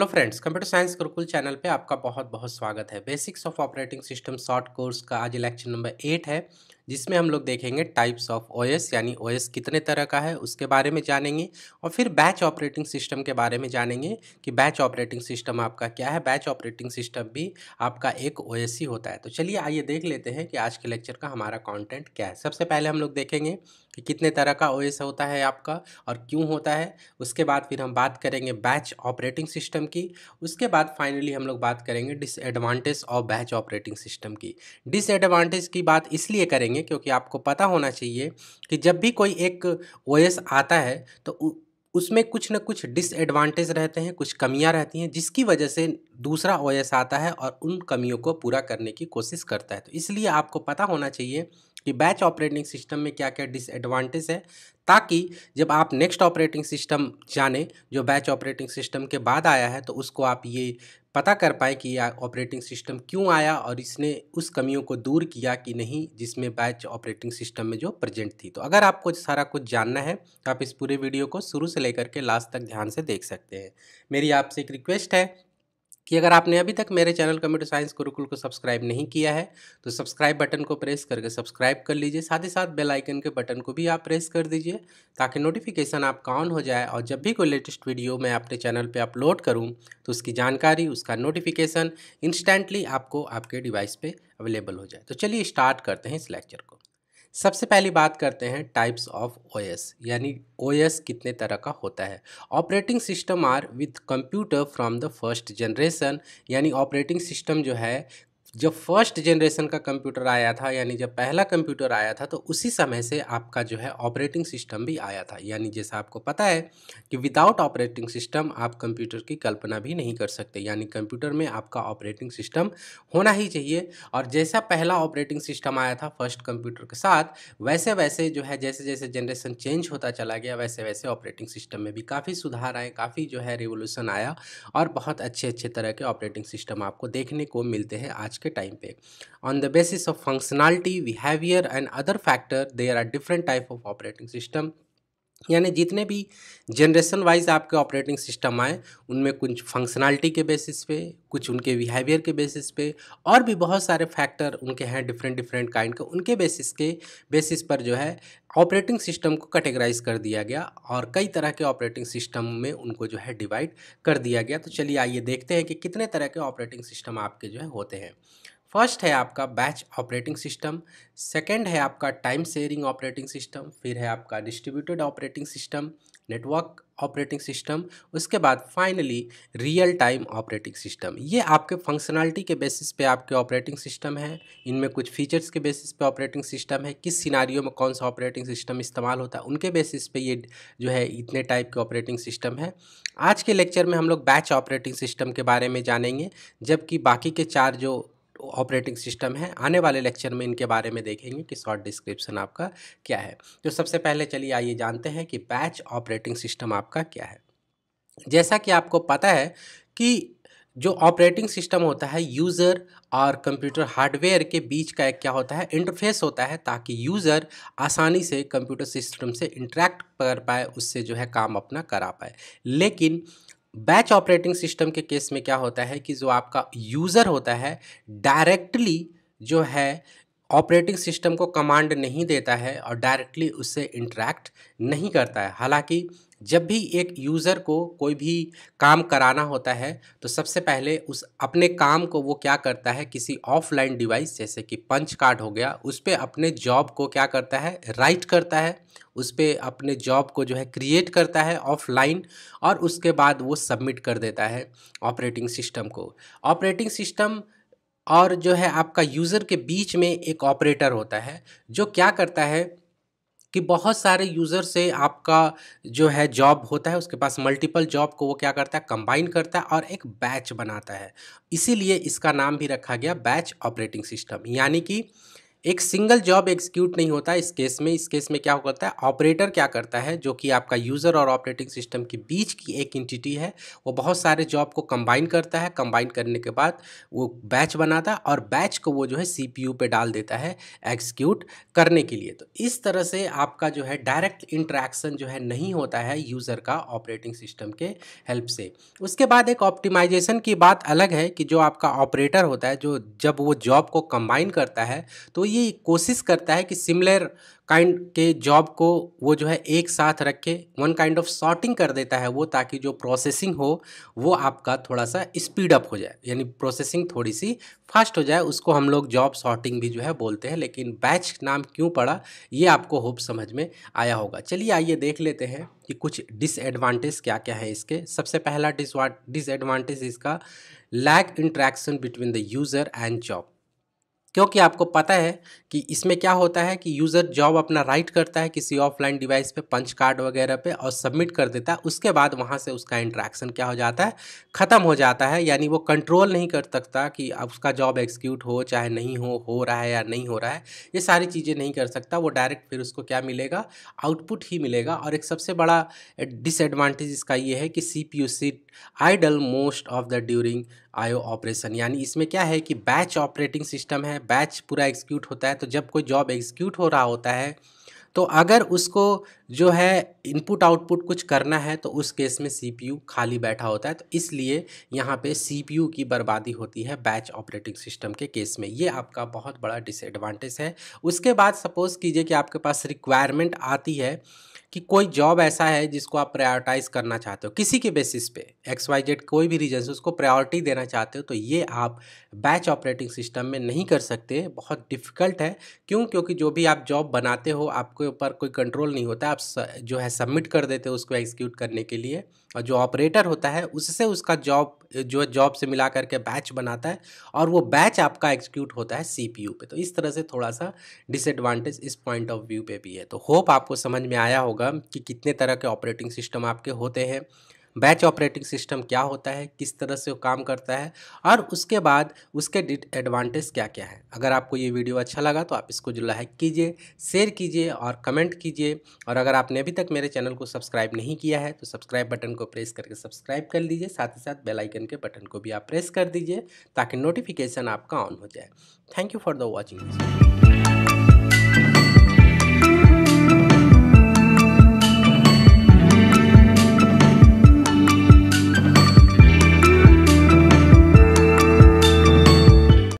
hello friends computer science Gurukul channel पे आपका बहुत बहुत स्वागत है basics of operating system short course का आज लेक्चर नंबर एट है जिसमें हम लोग देखेंगे टाइप्स ऑफ ओएस यानी ओएस कितने तरह का है उसके बारे में जानेंगे और फिर बैच ऑपरेटिंग सिस्टम के बारे में जानेंगे कि बैच ऑपरेटिंग सिस्टम आपका क्या है बैच ऑपरेटिंग सिस्टम भी आपका एक ओ ही होता है तो चलिए आइए देख लेते हैं कि आज के लेक्चर का हमारा कॉन्टेंट क्या है सबसे पहले हम लोग देखेंगे कि कितने तरह का ओएस होता है आपका और क्यों होता है उसके बाद फिर हम बात करेंगे बैच ऑपरेटिंग सिस्टम की उसके बाद फाइनली हम लोग बात करेंगे disadvantage of batch operating system की डिसएडवांटेज की बात इसलिए करेंगे क्योंकि आपको पता होना चाहिए कि जब भी कोई एक ओएस आता है तो उसमें कुछ ना कुछ डिसएडवांटेज रहते हैं कुछ कमियां रहती हैं जिसकी वजह से दूसरा ओएस आता है और उन कमियों को पूरा करने की कोशिश करता है तो इसलिए आपको पता होना चाहिए कि बैच ऑपरेटिंग सिस्टम में क्या क्या डिसएडवांटेज है ताकि जब आप नेक्स्ट ऑपरेटिंग सिस्टम जाने जो बैच ऑपरेटिंग सिस्टम के बाद आया है तो उसको आप ये पता कर पाए कि यह ऑपरेटिंग सिस्टम क्यों आया और इसने उस कमियों को दूर किया कि नहीं जिसमें बैच ऑपरेटिंग सिस्टम में जो प्रेजेंट थी तो अगर आपको सारा कुछ जानना है तो आप इस पूरे वीडियो को शुरू से लेकर के लास्ट तक ध्यान से देख सकते हैं मेरी आपसे एक रिक्वेस्ट है कि अगर आपने अभी तक मेरे चैनल कंप्यूटर साइंस गुरुकुल को सब्सक्राइब नहीं किया है तो सब्सक्राइब बटन को प्रेस करके सब्सक्राइब कर लीजिए साथ ही साथ बेल आइकन के बटन को भी आप प्रेस कर दीजिए ताकि नोटिफिकेशन आपका ऑन हो जाए और जब भी कोई लेटेस्ट वीडियो मैं अपने चैनल पर अपलोड करूँ तो उसकी जानकारी उसका नोटिफिकेशन इंस्टेंटली आपको आपके डिवाइस पर अवेलेबल हो जाए तो चलिए स्टार्ट करते हैं इस लेक्चर को सबसे पहली बात करते हैं टाइप्स ऑफ ओएस यानी ओएस कितने तरह का होता है operating system are with computer from the first generation यानी ऑपरेटिंग सिस्टम जो है जब फर्स्ट जनरेशन का कंप्यूटर आया था यानी जब पहला कंप्यूटर आया था तो उसी समय से आपका जो है ऑपरेटिंग सिस्टम भी आया था यानी जैसा आपको पता है कि विदाउट ऑपरेटिंग सिस्टम आप कंप्यूटर की कल्पना भी नहीं कर सकते यानी कंप्यूटर में आपका ऑपरेटिंग सिस्टम होना ही चाहिए और जैसा पहला ऑपरेटिंग सिस्टम आया था फर्स्ट कंप्यूटर के साथ वैसे वैसे जो है जैसे जैसे जनरेशन चेंज होता चला गया वैसे वैसे ऑपरेटिंग सिस्टम में भी काफ़ी सुधार आए काफ़ी जो है रेवोल्यूशन आया और बहुत अच्छे अच्छे तरह के ऑपरेटिंग सिस्टम आपको देखने को मिलते हैं आज के टाइम पे on the basis of functionality behaviour and other factor there are different type of operating system यानी जितने भी जनरेशन वाइज आपके ऑपरेटिंग सिस्टम आए उनमें कुछ फंक्शनलिटी के बेसिस पे कुछ उनके बिहेवियर के बेसिस पे और भी बहुत सारे फैक्टर उनके हैं डिफरेंट डिफरेंट काइंड के उनके बेसिस के बेसिस पर जो है ऑपरेटिंग सिस्टम को कैटेगराइज कर दिया गया और कई तरह के ऑपरेटिंग सिस्टम में उनको जो है डिवाइड कर दिया गया तो चलिए आइए देखते हैं कि कितने तरह के ऑपरेटिंग सिस्टम आपके जो है होते हैं फर्स्ट है आपका बैच ऑपरेटिंग सिस्टम सेकंड है आपका टाइम शेयरिंग ऑपरेटिंग सिस्टम फिर है आपका distributed operating system network operating system उसके बाद finally real time operating system ये आपके फंक्शनलिटी के बेसिस पे आपके ऑपरेटिंग सिस्टम है इनमें कुछ फीचर्स के बेसिस पे ऑपरेटिंग सिस्टम है किस सिनारियो में कौन सा ऑपरेटिंग सिस्टम इस्तेमाल होता है उनके बेसिस पे ये जो है इतने टाइप के ऑपरेटिंग सिस्टम है आज के लेक्चर में हम लोग बैच ऑपरेटिंग सिस्टम के बारे में जानेंगे जबकि बाकी के चार जो ऑपरेटिंग सिस्टम है आने वाले लेक्चर में इनके बारे में देखेंगे कि शॉर्ट डिस्क्रिप्शन आपका क्या है तो सबसे पहले चलिए आइए जानते हैं कि बैच ऑपरेटिंग सिस्टम आपका क्या है जैसा कि आपको पता है कि जो ऑपरेटिंग सिस्टम होता है यूज़र और कंप्यूटर हार्डवेयर के बीच का एक क्या होता है इंटरफेस होता है ताकि यूज़र आसानी से कंप्यूटर सिस्टम से इंटरेक्ट कर पाए उससे जो है काम अपना करा पाए लेकिन बैच ऑपरेटिंग सिस्टम के केस में क्या होता है कि जो आपका यूज़र होता है डायरेक्टली जो है ऑपरेटिंग सिस्टम को कमांड नहीं देता है और डायरेक्टली उससे इंटरेक्ट नहीं करता है हालांकि जब भी एक यूज़र को कोई भी काम कराना होता है तो सबसे पहले उस अपने काम को वो क्या करता है किसी ऑफलाइन डिवाइस जैसे कि पंच कार्ड हो गया उस पर अपने जॉब को क्या करता है राइट करता है उस पर अपने जॉब को जो है क्रिएट करता है ऑफलाइन और उसके बाद वो सबमिट कर देता है ऑपरेटिंग सिस्टम को ऑपरेटिंग सिस्टम और जो है आपका यूज़र के बीच में एक ऑपरेटर होता है जो क्या करता है कि बहुत सारे यूज़र से आपका जो है जॉब होता है उसके पास मल्टीपल जॉब को वो क्या करता है कंबाइन करता है और एक बैच बनाता है इसीलिए इसका नाम भी रखा गया बैच ऑपरेटिंग सिस्टम यानी कि एक सिंगल जॉब एग्जीक्यूट नहीं होता इस केस में इस केस में क्या होता है ऑपरेटर क्या करता है जो कि आपका यूज़र और ऑपरेटिंग सिस्टम के बीच की एक इंटिटी है वो बहुत सारे जॉब को कंबाइन करता है कंबाइन करने के बाद वो बैच बनाता है और बैच को वो जो है सी पर डाल देता है एग्जीक्यूट करने के लिए तो इस तरह से आपका जो है डायरेक्ट इंट्रैक्शन जो है नहीं होता है यूज़र का ऑपरेटिंग सिस्टम के हेल्प से उसके बाद एक ऑप्टिमाइजेशन की बात अलग है कि जो आपका ऑपरेटर होता है जो जब वो जॉब को कंबाइन करता है तो ये कोशिश करता है कि सिमिलर काइंड के जॉब को वो जो है एक साथ रखे वन काइंड ऑफ सॉर्टिंग कर देता है वो ताकि जो प्रोसेसिंग हो वो आपका थोड़ा सा स्पीड अप हो जाए यानी प्रोसेसिंग थोड़ी सी फास्ट हो जाए उसको हम लोग जॉब सॉर्टिंग भी जो है बोलते हैं लेकिन बैच नाम क्यों पड़ा ये आपको होप समझ में आया होगा चलिए आइए देख लेते हैं कि कुछ डिसएडवांटेज क्या क्या है इसके सबसे पहला डिसएडवांटेज इसका lack interaction between the user and job क्योंकि आपको पता है कि इसमें क्या होता है कि यूज़र जॉब अपना राइट करता है किसी ऑफलाइन डिवाइस पे पंच कार्ड वगैरह पे और सबमिट कर देता है उसके बाद वहाँ से उसका इंट्रैक्शन क्या हो जाता है ख़त्म हो जाता है यानी वो कंट्रोल नहीं कर सकता कि अब उसका जॉब एक्सिक्यूट हो चाहे नहीं हो हो रहा है या नहीं हो रहा है ये सारी चीज़ें नहीं कर सकता वो डायरेक्ट फिर उसको क्या मिलेगा आउटपुट ही मिलेगा और एक सबसे बड़ा डिसएडवांटेज इसका ये है कि C P U see idle most of the during IO operation यानी इसमें क्या है कि बैच ऑपरेटिंग सिस्टम है बैच पूरा एग्जीक्यूट होता है तो जब कोई जॉब एग्जीक्यूट हो रहा होता है तो अगर उसको जो है इनपुट आउटपुट कुछ करना है तो उस केस में सीपीयू खाली बैठा होता है तो इसलिए यहाँ पे सीपीयू की बर्बादी होती है बैच ऑपरेटिंग सिस्टम के केस में ये आपका बहुत बड़ा डिसएडवांटेज है उसके बाद सपोज़ कीजिए कि आपके पास रिक्वायरमेंट आती है कि कोई जॉब ऐसा है जिसको आप प्रायोरिटाइज करना चाहते हो किसी के बेसिस पे एक्स वाई जेड कोई भी रीजन से उसको प्रायोरिटी देना चाहते हो तो ये आप बैच ऑपरेटिंग सिस्टम में नहीं कर सकते बहुत डिफ़िकल्ट है क्यों क्योंकि जो भी आप जॉब बनाते हो आपके ऊपर कोई कंट्रोल नहीं होता आप जो है सबमिट कर देते हैं उसको एग्जीक्यूट करने के लिए और जो ऑपरेटर होता है उससे उसका जॉब जो है जॉब से मिला करके बैच बनाता है और वो बैच आपका एग्जीक्यूट होता है सीपीयू पे तो इस तरह से थोड़ा सा डिसएडवांटेज इस पॉइंट ऑफ व्यू पे भी है तो होप आपको समझ में आया होगा कि कितने तरह के ऑपरेटिंग सिस्टम आपके होते हैं बैच ऑपरेटिंग सिस्टम क्या होता है किस तरह से वो काम करता है और उसके बाद उसके एडवांटेज क्या क्या है अगर आपको ये वीडियो अच्छा लगा तो आप इसको जो लाइक कीजिए शेयर कीजिए और कमेंट कीजिए और अगर आपने अभी तक मेरे चैनल को सब्सक्राइब नहीं किया है तो सब्सक्राइब बटन को प्रेस करके सब्सक्राइब कर लीजिए साथ ही साथ बेलाइकन के बटन को भी आप प्रेस कर दीजिए ताकि नोटिफिकेशन आपका ऑन हो जाए thank you for the watching